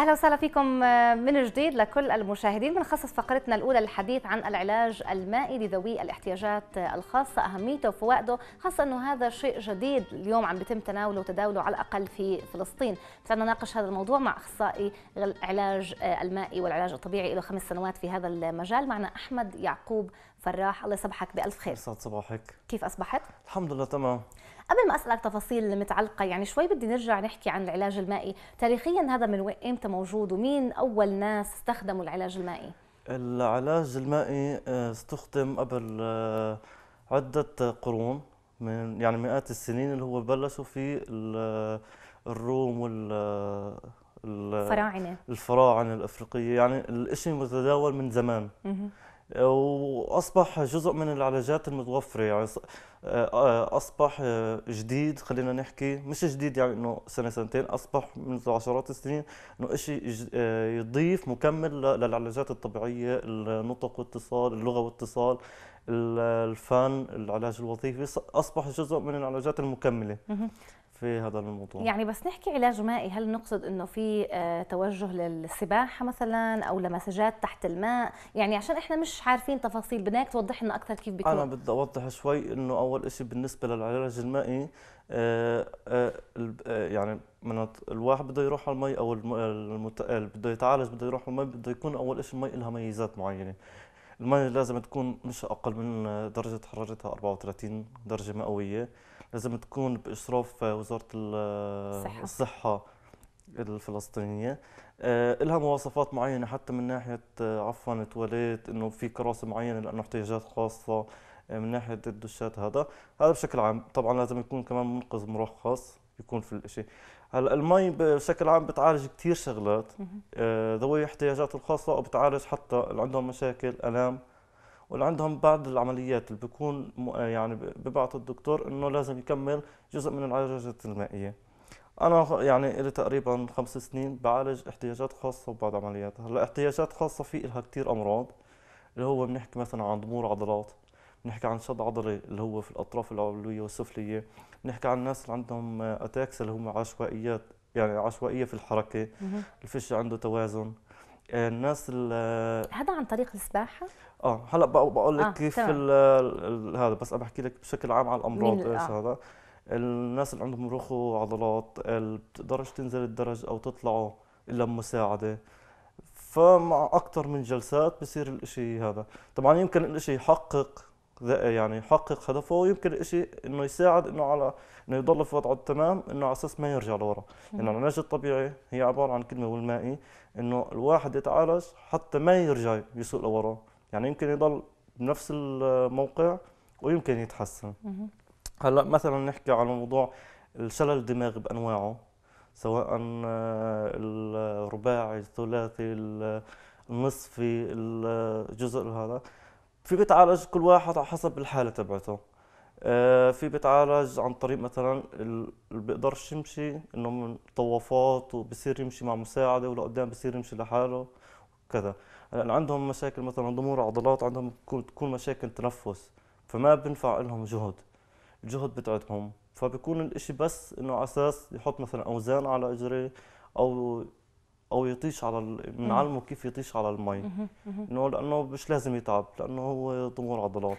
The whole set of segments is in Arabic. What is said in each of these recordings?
اهلا وسهلا فيكم من جديد لكل المشاهدين بنخصص فقرتنا الاولى للحديث عن العلاج المائي لذوي الاحتياجات الخاصه اهميته وفوائده خاصه انه هذا شيء جديد اليوم عم بيتم تناوله وتداوله على الاقل في فلسطين بدنا نناقش هذا الموضوع مع اخصائي العلاج المائي والعلاج الطبيعي له خمس سنوات في هذا المجال معنا احمد يعقوب فراح الله يصبحك بألف خير يسعد صباحك كيف أصبحت؟ الحمد لله تمام قبل ما أسألك تفاصيل متعلقة يعني شوي بدي نرجع نحكي عن العلاج المائي تاريخيا هذا من إمتى موجود ومين أول ناس استخدموا العلاج المائي؟ العلاج المائي آه، استخدم قبل آه، عدة قرون من يعني مئات السنين اللي هو بلشوا فيه آه، الروم وال الفراعنة الفراعنة الأفريقية يعني الشيء متداول من زمان واصبح جزء من العلاجات المتوفره يعني آه، اصبح آه، جديد خلينا نحكي مش جديد يعني انه سنه سنتين اصبح منذ عشرات السنين انه شيء آه، يضيف مكمل للعلاجات الطبيعيه النطق والاتصال اللغه والاتصال الفن العلاج الوظيفي اصبح جزء من العلاجات المكمله في هذا الموضوع يعني بس نحكي علاج مائي هل نقصد انه في آه، توجه للسباحه مثلا او لمساجات تحت الماء يعني عشان احنا مش عارفين تفاصيل بدنا توضح لنا اكثر كيف بيكون انا بدي اوضح شوي انه اول شيء بالنسبه للعلاج المائي آه، آه، يعني من الواحد بده يروح على المي او المتقل بده يتعالج بده يروح على المي بده يكون اول شيء المي لها ميزات معينه المي لازم تكون مش اقل من درجه حرارتها 34 درجه مئويه لازم تكون باشراف وزاره الصحه, الصحة الفلسطينيه آه، لها مواصفات معينه حتى من ناحيه آه، عفوا تواليت انه في كراسي معينه لانه احتياجات خاصه آه، من ناحيه الدشات هذا هذا بشكل عام طبعا لازم يكون كمان منقذ مرخص يكون في الشيء هلا المي بشكل عام بتعالج كثير شغلات ذوي الاحتياجات الخاصه وبتعالج حتى اللي عندهم مشاكل الام واللي عندهم بعض العمليات اللي بيكون آه، يعني ببعث الدكتور انه لازم يكمل جزء من العلاجات المائيه انا يعني لي تقريبا خمس سنين بعالج احتياجات خاصه وبعض عمليات هلا احتياجات خاصه في لها كثير امراض اللي هو بنحكي مثلا عن ضمور عضلات بنحكي عن شد عضلي اللي هو في الاطراف العلويه والسفليه بنحكي عن الناس اللي عندهم اتاكس آه، اللي هم عشوائيات يعني عشوائيه في الحركه الفش عنده توازن الناس هذا عن طريق السباحه اه هلا بقول لك آه، كيف هذا بس انا بحكي لك بشكل عام على الامراض ايش آه. هذا الناس اللي عندهم رخو وعضلات اللي بتقدرش تنزل الدرج او تطلعوا الا بمساعده فمع اكثر من جلسات بصير الشيء هذا طبعا يمكن الشيء يحقق يعني يحقق هدفه ويمكن الشيء انه يساعد انه على انه يضل في وضعه التمام انه على اساس ما يرجع لورا لانه يعني العلاج الطبيعي هي عباره عن كلمه والمائي انه الواحد يتعالج حتى ما يرجع يسوق لورا يعني يمكن يضل بنفس الموقع ويمكن يتحسن هلا مثلا نحكي على موضوع الشلل الدماغي بانواعه سواء آه، الرباعي الثلاثي النصفي الجزء هذا في بيتعالج كل واحد على حسب الحاله تبعته آه، في بيتعالج عن طريق مثلا اللي بيقدرش يمشي انه من طوافات وبصير يمشي مع مساعده ولقدام بصير يمشي لحاله وكذا لان عندهم مشاكل مثلا ضمور عضلات عندهم تكون مشاكل تنفس فما بنفع لهم جهد الجهد بتاعتهم فبيكون الاشي بس انه على اساس يحط مثلا اوزان على اجري او او يطيش على بنعلمه كيف يطيش على المي انه لانه مش لازم يتعب لانه هو ضمور عضلات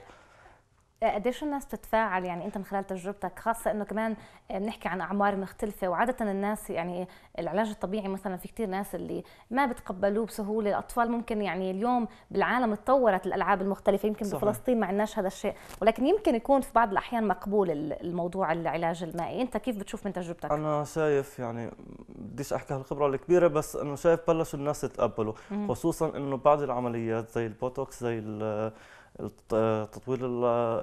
قديش الناس بتتفاعل يعني انت من خلال تجربتك خاصه انه كمان بنحكي عن اعمار مختلفه وعاده الناس يعني العلاج الطبيعي مثلا في كثير ناس اللي ما بتقبلوه بسهوله الاطفال ممكن يعني اليوم بالعالم تطورت الالعاب المختلفه يمكن صحيح. بفلسطين ما عندناش هذا الشيء ولكن يمكن يكون في بعض الاحيان مقبول الموضوع العلاج المائي انت كيف بتشوف من تجربتك انا شايف يعني بديش احكي هالخبره الكبيره بس انه شايف بلشوا الناس تتقبلوا خصوصا انه بعض العمليات زي البوتوكس زي تطويل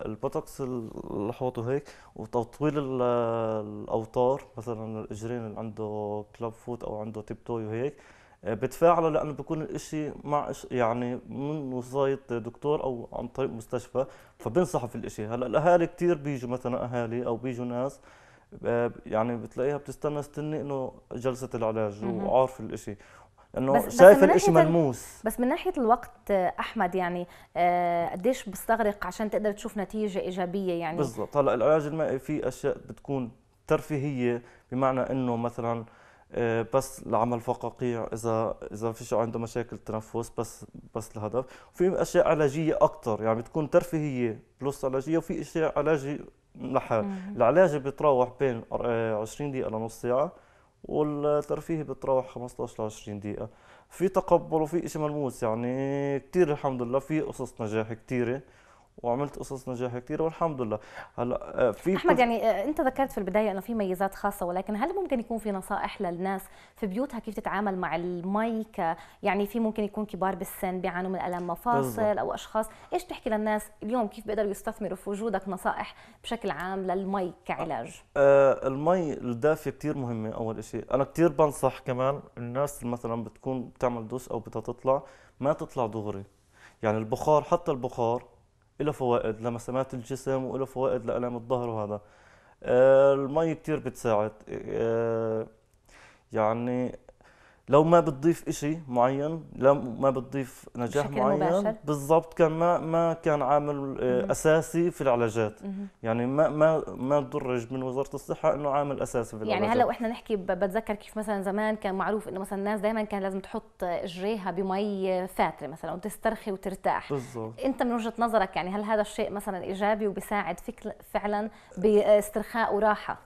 البوتوكس الحوض وهيك وتطويل الاوتار مثلا الاجرين اللي عنده كلاب فوت او عنده تيب توي وهيك آه، بتفاعلوا لانه بكون الاشي مع يعني من وصايه دكتور او عن طريق مستشفى فبنصح في الاشي هلا الاهالي كثير بيجوا مثلا اهالي او بيجوا ناس آه، يعني بتلاقيها بتستنى استني انه جلسه العلاج وعارف الاشي انه شايف الشيء ملموس بس من ناحيه الوقت احمد يعني آه، قديش بيستغرق عشان تقدر تشوف نتيجه ايجابيه يعني بالضبط هلا العلاج المائي في اشياء بتكون ترفيهيه بمعنى انه مثلا آه، بس لعمل فقاقيع اذا اذا في شو عنده مشاكل تنفس بس بس الهدف وفي اشياء علاجيه اكثر يعني بتكون ترفيهيه بلس علاجيه وفي اشياء علاجي لحال العلاج بيتراوح بين 20 آه، دقيقه لنص ساعه والترفيه بتروح 15 ل 20 دقيقه في تقبل وفي إشي ملموس يعني كتير الحمد لله في قصص نجاح كتيره وعملت قصص نجاح كثير والحمد لله هلا آه، في احمد يعني آه، انت ذكرت في البدايه انه في ميزات خاصه ولكن هل ممكن يكون في نصائح للناس في بيوتها كيف تتعامل مع المي يعني في ممكن يكون كبار بالسن بيعانوا من الام مفاصل بالضبط. او اشخاص ايش تحكي للناس اليوم كيف بيقدروا يستثمروا في وجودك نصائح بشكل عام للمي كعلاج آه،, آه المي الدافيه كثير مهمه اول شيء انا كثير بنصح كمان الناس مثلا بتكون بتعمل دوس او بدها تطلع ما تطلع دغري يعني البخار حتى البخار له فوائد لمسامات الجسم وله فوائد لالام الظهر وهذا آه، المي كتير بتساعد آه، يعني لو ما بتضيف شيء معين لو ما بتضيف نجاح بشكل معين مباشر. بالضبط كان ما ما كان عامل آه، اساسي في العلاجات يعني ما ما ما درج من وزاره الصحه انه عامل اساسي في يعني العلاجات يعني هلا واحنا نحكي بتذكر كيف مثلا زمان كان معروف انه مثلا الناس دائما كان لازم تحط رجليها بمي فاتره مثلا وتسترخي وترتاح بالضبط انت من وجهه نظرك يعني هل هذا الشيء مثلا ايجابي وبيساعد فكر فعلا باسترخاء وراحه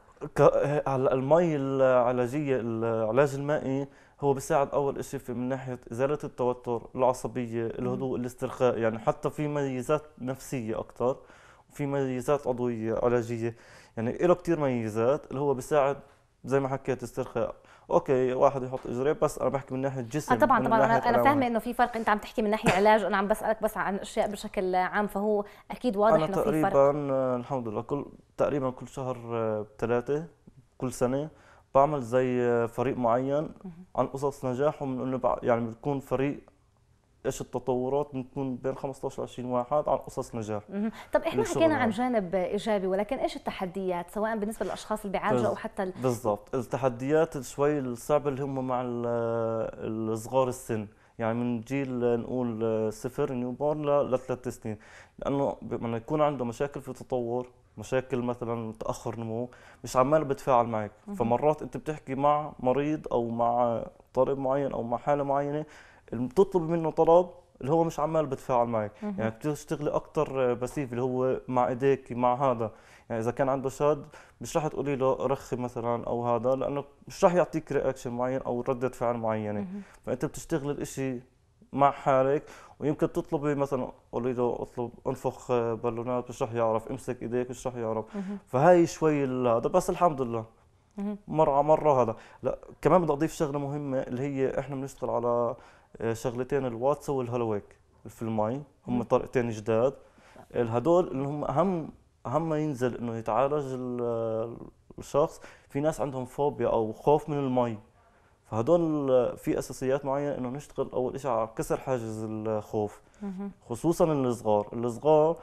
هلا المي العلاجيه العلاج المائي هو بيساعد اول شيء في من ناحيه ازاله التوتر العصبيه الهدوء الاسترخاء يعني حتى في ميزات نفسيه اكثر وفي ميزات عضويه علاجيه يعني له كثير ميزات اللي هو بيساعد زي ما حكيت استرخاء اوكي واحد يحط اجريه بس انا بحكي من ناحيه الجسم آه طبعا طبعا انا, أنا فاهمه انه في فرق انت عم تحكي من ناحيه علاج وانا عم بسالك بس عن اشياء بشكل عام فهو اكيد واضح انه في فرق تقريبا آه، الحمد لله كل تقريبا كل شهر آه، ثلاثه كل سنه بعمل زي فريق معين عن قصص نجاح بنقول له يعني بتكون فريق ايش التطورات بنكون بين 15 20 واحد عن قصص نجاح طب احنا حكينا عن جانب ايجابي ولكن ايش التحديات سواء بالنسبه للاشخاص اللي بيعالجوا او حتى بالضبط التحديات شوي الصعبه اللي هم مع الصغار السن يعني من جيل نقول صفر نيو بورن لثلاث سنين لانه لما يكون عنده مشاكل في التطور مشاكل مثلا تاخر نمو مش عمال بتفاعل معك فمرات انت بتحكي مع مريض او مع طالب معين او مع حاله معينه بتطلب منه طلب اللي هو مش عمال بتفاعل معك يعني بتشتغلي اكثر بسيف اللي هو مع ايديك مع هذا يعني اذا كان عنده شاد مش راح تقولي له رخي مثلا او هذا لانه مش راح يعطيك رياكشن معين او رده فعل معينه فانت بتشتغل الشيء مع حالك ويمكن تطلبي مثلا قولي له اطلب انفخ آه، بالونات مش رح يعرف امسك ايديك مش رح يعرف فهي شوي هذا بس الحمد لله مرة على مرة هذا لا كمان بدي اضيف شغله مهمه اللي هي احنا بنشتغل على آه، شغلتين الواتس والهلويك في المي هم طريقتين جداد هدول اللي هم اهم اهم ما ينزل انه يتعالج آه، الشخص في ناس عندهم فوبيا او خوف من المي فهدول في اساسيات معينه انه نشتغل اول شيء على كسر حاجز الخوف خصوصا الصغار الصغار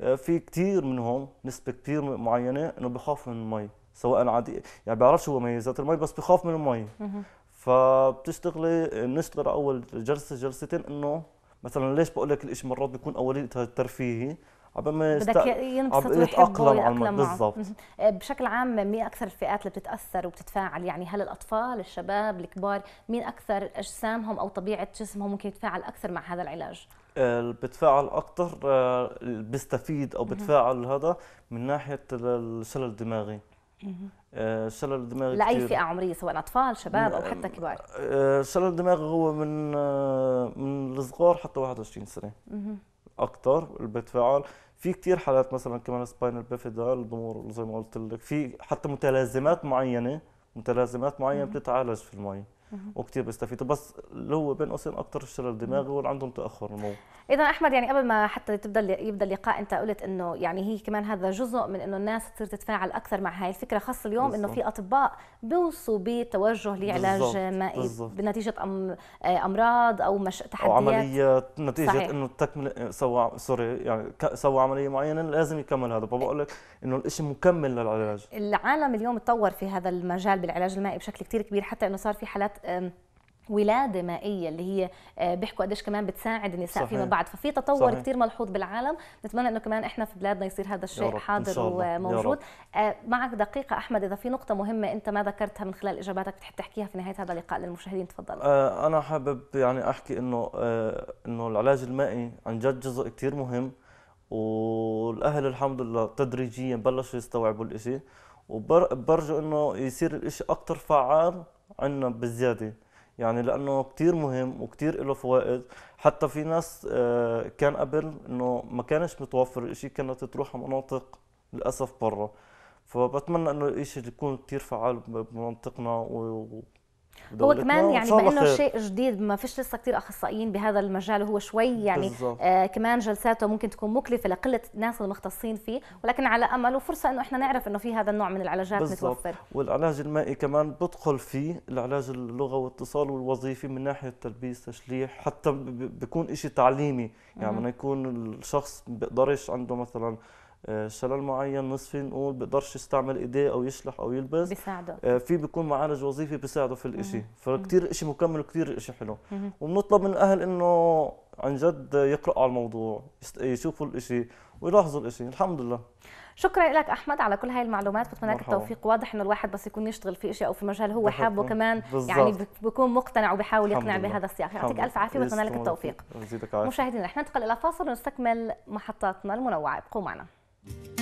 آه، في كثير منهم نسبه كثير معينه انه بخافوا من المي سواء عادي يعني بيعرفش شو مميزات المي بس بخاف من المي فبتشتغلي آه، نشتغل اول جلسه جلستين انه مثلا ليش بقول لك الشيء مرات بيكون اولي ترفيهي عبال ما يتأقلم بدك ينبسط على بالضبط آه، بشكل عام مين اكثر الفئات اللي بتتاثر وبتتفاعل يعني هل الاطفال الشباب الكبار مين اكثر اجسامهم او طبيعه جسمهم ممكن يتفاعل اكثر مع هذا العلاج آه، بتفاعل اكثر آه، بيستفيد او بتفاعل هذا من ناحيه الشلل الدماغي الشلل الدماغي لاي فئه عمريه سواء اطفال شباب او حتى كبار الشلل الدماغي هو من من الصغار حتى 21 سنه اكثر بالتفاعل في كثير حالات مثلا كمان سباينال بيفيدا الضمور زي ما قلت لك في حتى متلازمات معينه متلازمات معينه بتتعالج في المي وكثير بيستفيدوا بس اللي هو بين قوسين اكثر الشلل الدماغي واللي عندهم تاخر نمو اذا احمد يعني قبل ما حتى تبدا يبدا اللقاء انت قلت انه يعني هي كمان هذا جزء من انه الناس تصير تتفاعل اكثر مع هاي الفكره خاصه اليوم انه في اطباء بيوصوا بتوجه لعلاج مائي بنتيجه أم آه، امراض او مش تحديات او عمليات نتيجه صحيح. انه التكمله آه، سوى سوري يعني سوى عمليه معينه لازم يكمل هذا فبقول لك انه الشيء مكمل للعلاج العالم اليوم تطور في هذا المجال بالعلاج المائي بشكل كثير كبير حتى انه صار في حالات ولاده مائيه اللي هي آه، بيحكوا قديش كمان بتساعد النساء صحيح. فيما بعد ففي تطور صحيح. كتير ملحوظ بالعالم نتمنى انه كمان احنا في بلادنا يصير هذا الشيء حاضر وموجود آه، معك دقيقه احمد اذا في نقطه مهمه انت ما ذكرتها من خلال اجاباتك بتحب تحكيها في نهايه هذا اللقاء للمشاهدين تفضل آه، انا حابب يعني احكي انه انه العلاج المائي عن جد جزء كثير مهم والاهل الحمد لله تدريجيا بلشوا يستوعبوا الشيء وبرجو انه يصير الشيء اكثر فعال عنا بزياده يعني لانه كثير مهم وكثير له فوائد حتى في ناس آه، كان قبل انه ما كانش متوفر الشيء كانت تروح مناطق للاسف برا فبتمنى انه الشيء يكون كثير فعال بمنطقنا و هو كمان نعم، يعني بانه شيء جديد ما فيش لسه كثير اخصائيين بهذا المجال وهو شوي يعني آه كمان جلساته ممكن تكون مكلفه لقله الناس المختصين فيه ولكن على امل وفرصه انه احنا نعرف انه في هذا النوع من العلاجات بالزبط. متوفر والعلاج المائي كمان بدخل فيه العلاج اللغه والاتصال والوظيفي من ناحيه تلبيس تشليح حتى بيكون شيء تعليمي يعني ما يكون الشخص بيقدرش عنده مثلا آه، شلل معين نصفي نقول بقدرش يستعمل ايديه او يشلح او يلبس بيساعده آه، في بيكون معالج وظيفي بيساعده في الإشي فكتير إشي مكمل وكتير إشي حلو وبنطلب من الاهل انه عن جد يقرأوا على الموضوع يشوفوا الإشي ويلاحظوا الإشي الحمد لله شكرا لك احمد على كل هاي المعلومات بتمنى لك التوفيق واضح انه الواحد بس يكون يشتغل في شيء او في مجال هو حابه كمان بالزبط. يعني بيكون مقتنع وبيحاول يقنع الله. بهذا السياق يعطيك الف عافيه وبتمنى لك التوفيق مشاهدينا رح ننتقل الى فاصل ونستكمل محطاتنا المنوعه ابقوا معنا Bye.